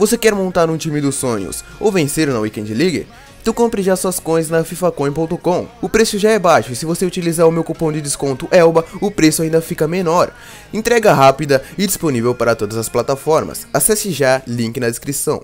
Você quer montar um time dos sonhos ou vencer na Weekend League? Então compre já suas coins na fifacoin.com. O preço já é baixo e se você utilizar o meu cupom de desconto ELBA, o preço ainda fica menor. Entrega rápida e disponível para todas as plataformas. Acesse já, link na descrição.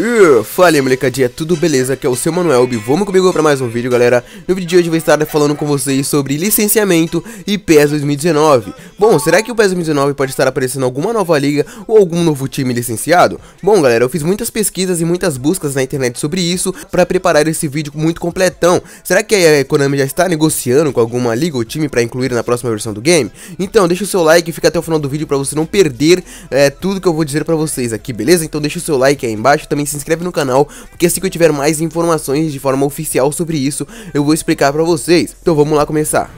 Uh, fala molecadinha, tudo beleza? Aqui é o seu Manuel e vamos comigo para mais um vídeo galera No vídeo de hoje eu vou estar falando com vocês sobre licenciamento e PES 2019 Bom, será que o PES 2019 pode estar aparecendo alguma nova liga ou algum novo time licenciado? Bom galera, eu fiz muitas pesquisas e muitas buscas na internet sobre isso para preparar esse vídeo muito completão Será que a Konami já está negociando com alguma liga ou time para incluir na próxima versão do game? Então deixa o seu like e fica até o final do vídeo para você não perder é, tudo que eu vou dizer para vocês aqui, beleza? Então deixa o seu like aí embaixo também se inscreve no canal, porque assim que eu tiver mais informações de forma oficial sobre isso, eu vou explicar pra vocês. Então vamos lá começar.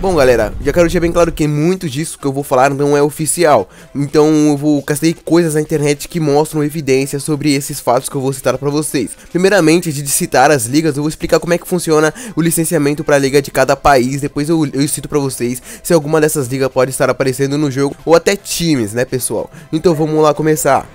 Bom galera, já quero deixar bem claro que muito disso que eu vou falar não é oficial Então eu vou castei coisas na internet que mostram evidências sobre esses fatos que eu vou citar pra vocês Primeiramente, de citar as ligas, eu vou explicar como é que funciona o licenciamento pra liga de cada país Depois eu, eu cito pra vocês se alguma dessas ligas pode estar aparecendo no jogo ou até times, né pessoal Então vamos lá começar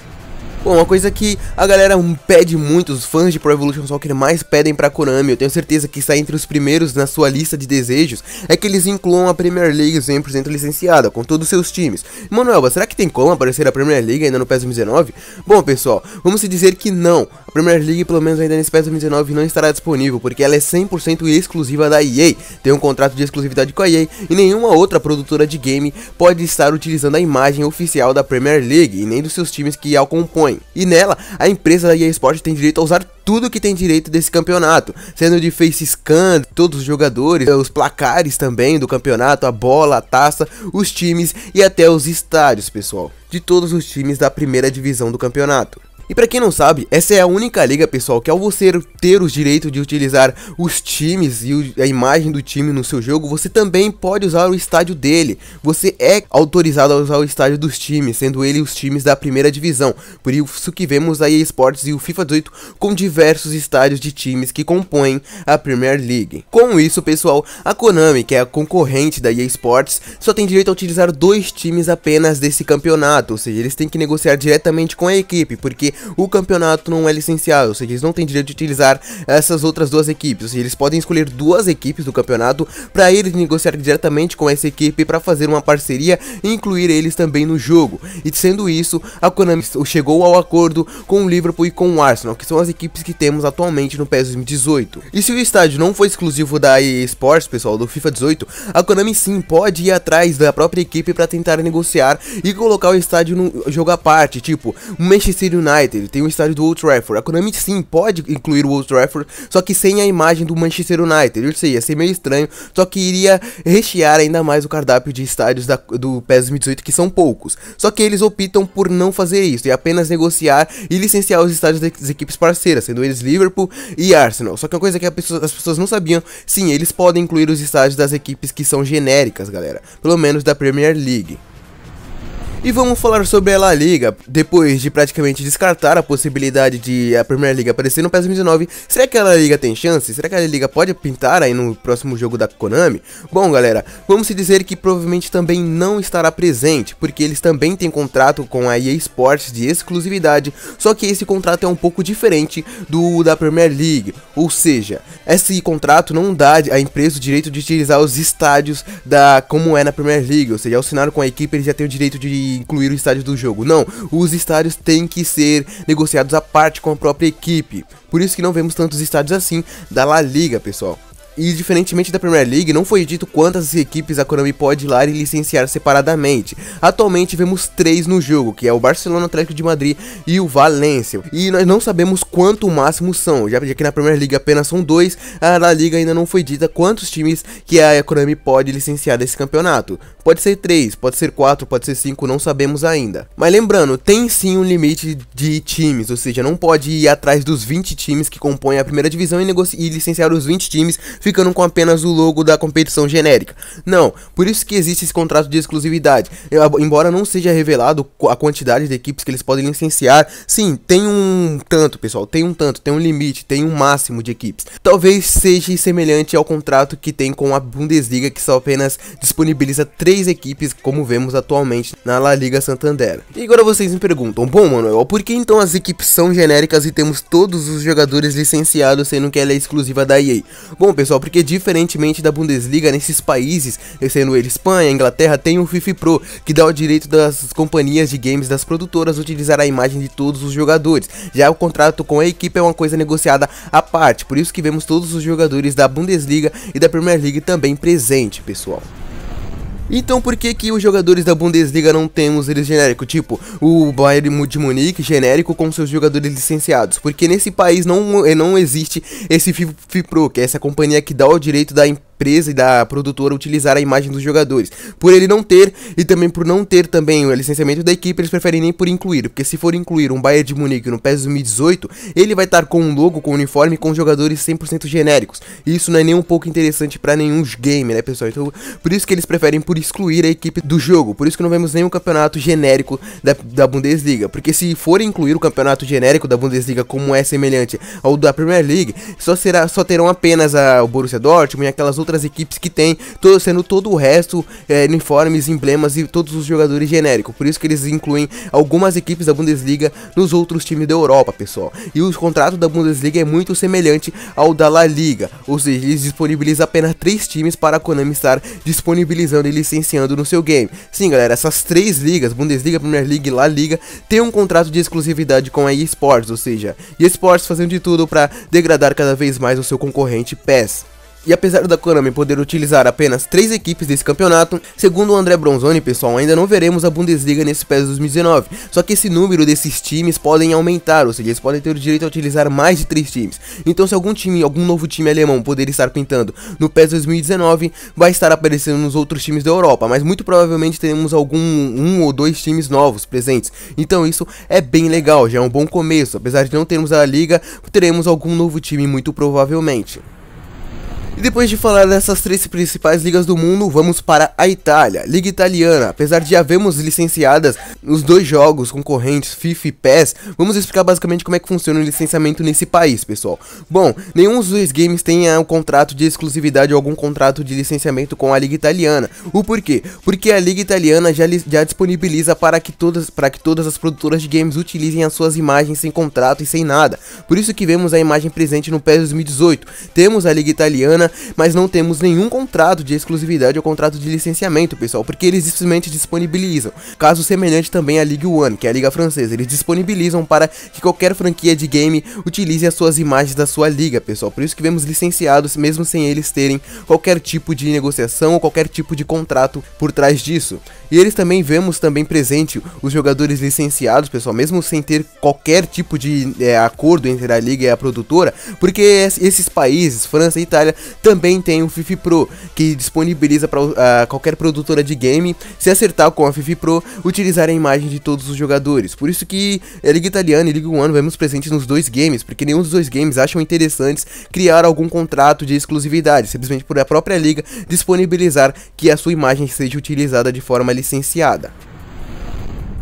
Bom, uma coisa que a galera hum, pede muito, os fãs de Pro Evolution Soccer mais pedem pra Konami, eu tenho certeza que está entre os primeiros na sua lista de desejos, é que eles incluam a Premier League 100% licenciada, com todos os seus times. Manuelba, será que tem como aparecer a Premier League ainda no PES 2019? Bom, pessoal, vamos dizer que não. A Premier League, pelo menos ainda nesse PES 2019, não estará disponível, porque ela é 100% exclusiva da EA, tem um contrato de exclusividade com a EA, e nenhuma outra produtora de game pode estar utilizando a imagem oficial da Premier League, e nem dos seus times que a compõem. Bitcoin. E nela, a empresa da EA Sports tem direito a usar tudo que tem direito desse campeonato, sendo de face scan, todos os jogadores, os placares também do campeonato, a bola, a taça, os times e até os estádios, pessoal, de todos os times da primeira divisão do campeonato. E para quem não sabe, essa é a única liga, pessoal, que ao você ter o direito de utilizar os times e a imagem do time no seu jogo, você também pode usar o estádio dele. Você é autorizado a usar o estádio dos times, sendo ele os times da primeira divisão. Por isso que vemos a EA Sports e o FIFA 18 com diversos estádios de times que compõem a Premier League. Com isso, pessoal, a Konami, que é a concorrente da EA Sports, só tem direito a utilizar dois times apenas desse campeonato, ou seja, eles têm que negociar diretamente com a equipe, porque o campeonato não é licenciado, ou seja, eles não têm direito de utilizar essas outras duas equipes, ou seja, eles podem escolher duas equipes do campeonato para eles negociar diretamente com essa equipe para fazer uma parceria e incluir eles também no jogo. E sendo isso, a Konami chegou ao acordo com o Liverpool e com o Arsenal, que são as equipes que temos atualmente no PES 2018. E se o estádio não foi exclusivo da Esports, pessoal, do FIFA 18, a Konami sim pode ir atrás da própria equipe para tentar negociar e colocar o estádio num jogo à parte, tipo o Manchester United United, tem o estádio do Old Trafford. A Konami sim pode incluir o Old Trafford, só que sem a imagem do Manchester United. Ou seja, ia ser meio estranho, só que iria rechear ainda mais o cardápio de estádios da, do PES 2018, que são poucos. Só que eles optam por não fazer isso e apenas negociar e licenciar os estádios das equipes parceiras, sendo eles Liverpool e Arsenal. Só que uma coisa que pessoa, as pessoas não sabiam, sim, eles podem incluir os estádios das equipes que são genéricas, galera. Pelo menos da Premier League. E vamos falar sobre a La Liga. Depois de praticamente descartar a possibilidade de a Primeira Liga aparecer no PES 2019, será que a La Liga tem chance? Será que a La Liga pode pintar aí no próximo jogo da Konami? Bom, galera, vamos se dizer que provavelmente também não estará presente, porque eles também têm contrato com a EA Sports de exclusividade, só que esse contrato é um pouco diferente do da Premier League, ou seja, esse contrato não dá à empresa o direito de utilizar os estádios da como é na Premier League, ou seja, ao assinar com a equipe eles já têm o direito de incluir os estádios do jogo. Não, os estádios têm que ser negociados à parte com a própria equipe. Por isso que não vemos tantos estádios assim da La Liga, pessoal. E diferentemente da Premier League, não foi dito quantas equipes a Konami pode ir lá e licenciar separadamente. Atualmente vemos três no jogo, que é o Barcelona, o Atlético de Madrid e o Valência. E nós não sabemos quanto o máximo são, já que na Premier League apenas são dois, a Liga ainda não foi dita quantos times que a Konami pode licenciar desse campeonato. Pode ser três, pode ser quatro, pode ser cinco, não sabemos ainda. Mas lembrando, tem sim um limite de times, ou seja, não pode ir atrás dos 20 times que compõem a primeira divisão e, e licenciar os 20 times, ficando com apenas o logo da competição genérica. Não, por isso que existe esse contrato de exclusividade. Eu, embora não seja revelado a quantidade de equipes que eles podem licenciar, sim, tem um tanto, pessoal, tem um tanto, tem um limite, tem um máximo de equipes. Talvez seja semelhante ao contrato que tem com a Bundesliga, que só apenas disponibiliza três equipes, como vemos atualmente na La Liga Santander. E agora vocês me perguntam, bom Manuel, por que então as equipes são genéricas e temos todos os jogadores licenciados, sendo que ela é exclusiva da EA? Bom pessoal, porque diferentemente da Bundesliga, nesses países, sendo ele Espanha, Inglaterra, tem o FIFA Pro, que dá o direito das companhias de games das produtoras utilizar a imagem de todos os jogadores. Já o contrato com a equipe é uma coisa negociada à parte, por isso que vemos todos os jogadores da Bundesliga e da Premier League também presente, pessoal. Então por que que os jogadores da Bundesliga não temos eles genérico? Tipo, o Bayern de Munique genérico com seus jogadores licenciados. Porque nesse país não, eh, não existe esse FIPRO, que é essa companhia que dá o direito da empresa empresa e da produtora utilizar a imagem dos jogadores. Por ele não ter e também por não ter também o licenciamento da equipe, eles preferem nem por incluir, porque se for incluir um Bayern de Munique no PES 2018, ele vai estar com um logo, com um uniforme, com jogadores 100% genéricos. E isso não é nem um pouco interessante para nenhum game, né, pessoal? Então, por isso que eles preferem por excluir a equipe do jogo. Por isso que não vemos nenhum campeonato genérico da, da Bundesliga, porque se for incluir o campeonato genérico da Bundesliga como é semelhante ao da Premier League, só será só terão apenas a, o Borussia Dortmund e aquelas outras outras equipes que tem, todo, sendo todo o resto, é, uniformes, emblemas e todos os jogadores genéricos. Por isso que eles incluem algumas equipes da Bundesliga nos outros times da Europa, pessoal. E o contrato da Bundesliga é muito semelhante ao da La Liga, ou seja, eles disponibilizam apenas três times para a Konami estar disponibilizando e licenciando no seu game. Sim, galera, essas três ligas, Bundesliga, Premier League e La Liga, têm um contrato de exclusividade com a eSports, ou seja, eSports fazendo de tudo para degradar cada vez mais o seu concorrente PES. E apesar da Konami poder utilizar apenas três equipes desse campeonato, segundo o André Bronzoni, pessoal, ainda não veremos a Bundesliga nesse PES 2019. Só que esse número desses times podem aumentar, ou seja, eles podem ter o direito a utilizar mais de três times. Então se algum time, algum novo time alemão poder estar pintando no PES 2019, vai estar aparecendo nos outros times da Europa, mas muito provavelmente teremos algum um ou dois times novos presentes. Então isso é bem legal, já é um bom começo. Apesar de não termos a liga, teremos algum novo time muito provavelmente. E depois de falar dessas três principais ligas do mundo, vamos para a Itália, Liga Italiana. Apesar de havermos licenciadas nos dois jogos concorrentes, FIFA e PES, vamos explicar basicamente como é que funciona o licenciamento nesse país, pessoal. Bom, nenhum dos dois games tem ah, um contrato de exclusividade ou algum contrato de licenciamento com a Liga Italiana. O porquê? Porque a Liga Italiana já, já disponibiliza para que, todas, para que todas as produtoras de games utilizem as suas imagens sem contrato e sem nada. Por isso que vemos a imagem presente no PES 2018. Temos a Liga Italiana mas não temos nenhum contrato de exclusividade ou contrato de licenciamento, pessoal, porque eles simplesmente disponibilizam. Caso semelhante também à Ligue One, que é a liga francesa, eles disponibilizam para que qualquer franquia de game utilize as suas imagens da sua liga, pessoal. Por isso que vemos licenciados mesmo sem eles terem qualquer tipo de negociação ou qualquer tipo de contrato por trás disso. E eles também vemos também presente os jogadores licenciados, pessoal, mesmo sem ter qualquer tipo de é, acordo entre a liga e a produtora, porque esses países, França e Itália, também tem o Fifi Pro, que disponibiliza para uh, ah, qualquer produtora de game se acertar com a Fifi Pro utilizar a imagem de todos os jogadores. Por isso que a Liga é Italiana e Liga One vemos presentes nos dois games, porque nenhum dos dois games acham interessantes criar algum contrato de exclusividade, simplesmente por a própria liga disponibilizar que a sua imagem seja utilizada de forma licenciada.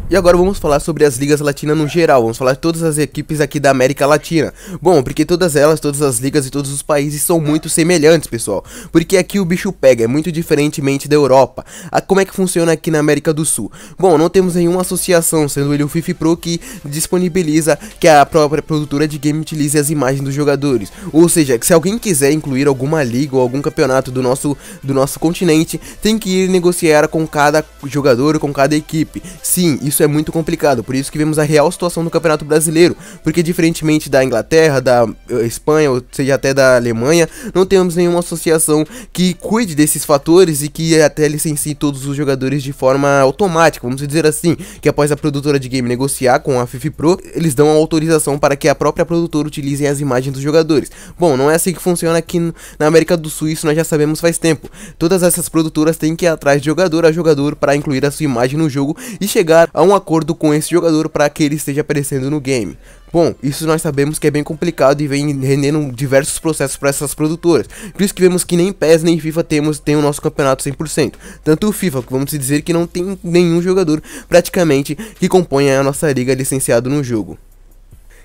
E agora vamos falar sobre as ligas latinas no geral, vamos falar de todas as equipes aqui da América Latina. Bom, porque todas elas, todas as ligas e todos os países são muito semelhantes, pessoal. Porque aqui o bicho pega, é muito diferentemente da Europa. A, ah, como é que funciona aqui na América do Sul? Bom, não temos nenhuma associação, sendo ele o FIFA Pro que disponibiliza que a própria produtora de game utilize as imagens dos jogadores. Ou seja, se alguém quiser incluir alguma liga ou algum campeonato do nosso, do nosso continente, tem que ir negociar com cada jogador, com cada equipe. Sim, isso isso é muito complicado. Por isso que vemos a real situação do Campeonato Brasileiro. Porque diferentemente da Inglaterra, da eh, Espanha, ou seja, até da Alemanha, não temos nenhuma associação que cuide desses fatores e que até licencie todos os jogadores de forma automática, vamos dizer assim, que após a produtora de game negociar com a FIFA Pro, eles dão a autorização para que a própria produtora utilize as imagens dos jogadores. Bom, não é assim que funciona aqui na América do Sul, isso nós já sabemos faz tempo. Todas essas produtoras têm que ir atrás de jogador a jogador para incluir a sua imagem no jogo e chegar a um um acordo com esse jogador para que ele esteja aparecendo no game. Bom, isso nós sabemos que é bem complicado e vem rendendo diversos processos para essas produtoras. Por isso que vemos que nem PES nem FIFA temos tem o nosso campeonato 100%. Tanto o FIFA, que vamos dizer que não tem nenhum jogador praticamente que compõe a nossa liga licenciado no jogo.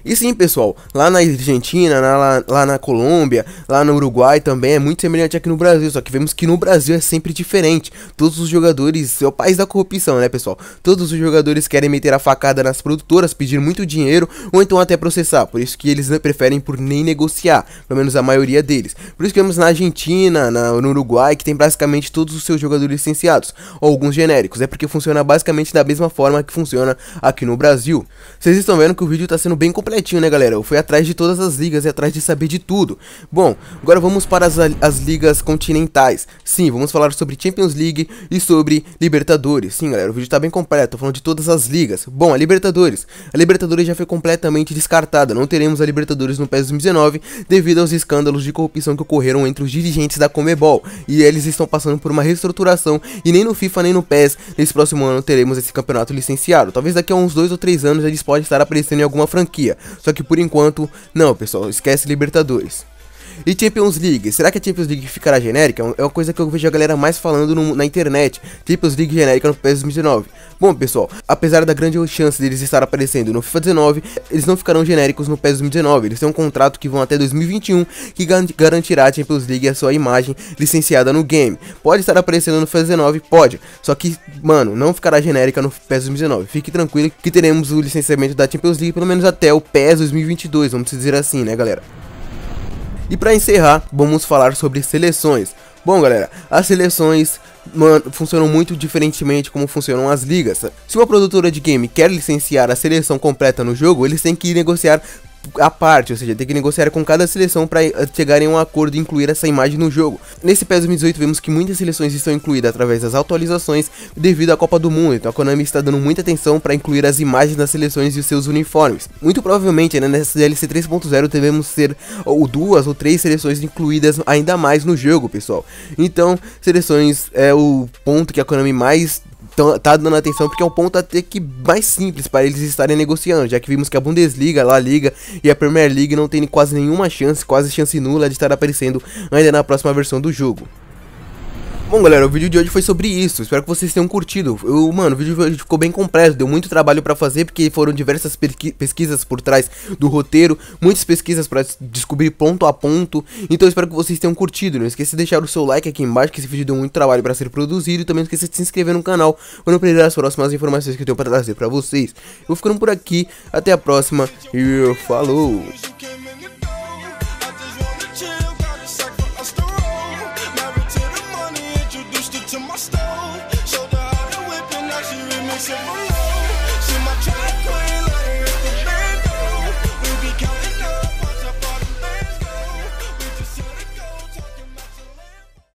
E sim, pessoal, lá na Argentina, na, lá, lá, na Colômbia, lá no Uruguai também é muito semelhante aqui no Brasil. Só que vemos que no Brasil é sempre diferente. Todos os jogadores, é o país da corrupção, né, pessoal? Todos os jogadores querem meter a facada nas produtoras, pedir muito dinheiro ou então até processar. Por isso que eles preferem por nem negociar, pelo menos a maioria deles. Por isso que vemos na Argentina, na, no Uruguai, que tem basicamente todos os seus jogadores licenciados, ou alguns genéricos. É porque funciona basicamente da mesma forma que funciona aqui no Brasil. Vocês estão vendo que o vídeo está sendo bem complicado completinho, né, galera? Eu fui atrás de todas as ligas e atrás de saber de tudo. Bom, agora vamos para as, as ligas continentais. Sim, vamos falar sobre Champions League e sobre Libertadores. Sim, galera, o vídeo tá bem completo, falando de todas as ligas. Bom, a Libertadores. A Libertadores já foi completamente descartada. Não teremos a Libertadores no PES 2019 devido aos escândalos de corrupção que ocorreram entre os dirigentes da Comebol. E eles estão passando por uma reestruturação e nem no FIFA nem no PES nesse próximo ano teremos esse campeonato licenciado. Talvez daqui a uns dois ou três anos eles podem estar aparecendo em alguma franquia. Só que por enquanto, não, pessoal, esquece Libertadores. E Champions League? Será que a Champions League ficará genérica? É uma coisa que eu vejo a galera mais falando no, na internet. Champions League genérica no PES 2019. Bom, pessoal, apesar da grande chance deles estar aparecendo no FIFA 19, eles não ficarão genéricos no PES 2019. Eles têm um contrato que vão até 2021 que garantirá a Champions League a sua imagem licenciada no game. Pode estar aparecendo no FIFA 19? Pode. Só que, mano, não ficará genérica no PES 2019. Fique tranquilo que teremos o licenciamento da Champions League pelo menos até o PES 2022, vamos dizer assim, né, galera? E para encerrar, vamos falar sobre seleções. Bom, galera, as seleções mano, funcionam muito diferentemente como funcionam as ligas. Se uma produtora de game quer licenciar a seleção completa no jogo, eles têm que negociar a parte, ou seja, tem que negociar com cada seleção para eh, chegarem a um acordo e incluir essa imagem no jogo. Nesse PES 2018 vemos que muitas seleções estão incluídas através das atualizações devido à Copa do Mundo, então a Konami está dando muita atenção para incluir as imagens das seleções e os seus uniformes. Muito provavelmente né, nessa DLC 3.0 devemos ser ou duas ou três seleções incluídas ainda mais no jogo, pessoal. Então, seleções é o ponto que a Konami mais tão, tá dando atenção porque é um ponto até que mais simples para eles estarem negociando, já que vimos que a Bundesliga, a La Liga e a Premier League não tem quase nenhuma chance, quase chance nula de estar aparecendo ainda na próxima versão do jogo. Bom, galera, o vídeo de hoje foi sobre isso. Espero que vocês tenham curtido. Eu, mano, o vídeo de hoje ficou bem completo, deu muito trabalho para fazer, porque foram diversas pesquisas por trás do roteiro, muitas pesquisas para descobrir ponto a ponto. Então espero que vocês tenham curtido. Não esqueça de deixar o seu like aqui embaixo, que esse vídeo deu muito trabalho para ser produzido. E também não esqueça de se inscrever no canal para não perder as próximas informações que eu tenho para trazer para vocês. Eu vou ficando por aqui, até a próxima e falou!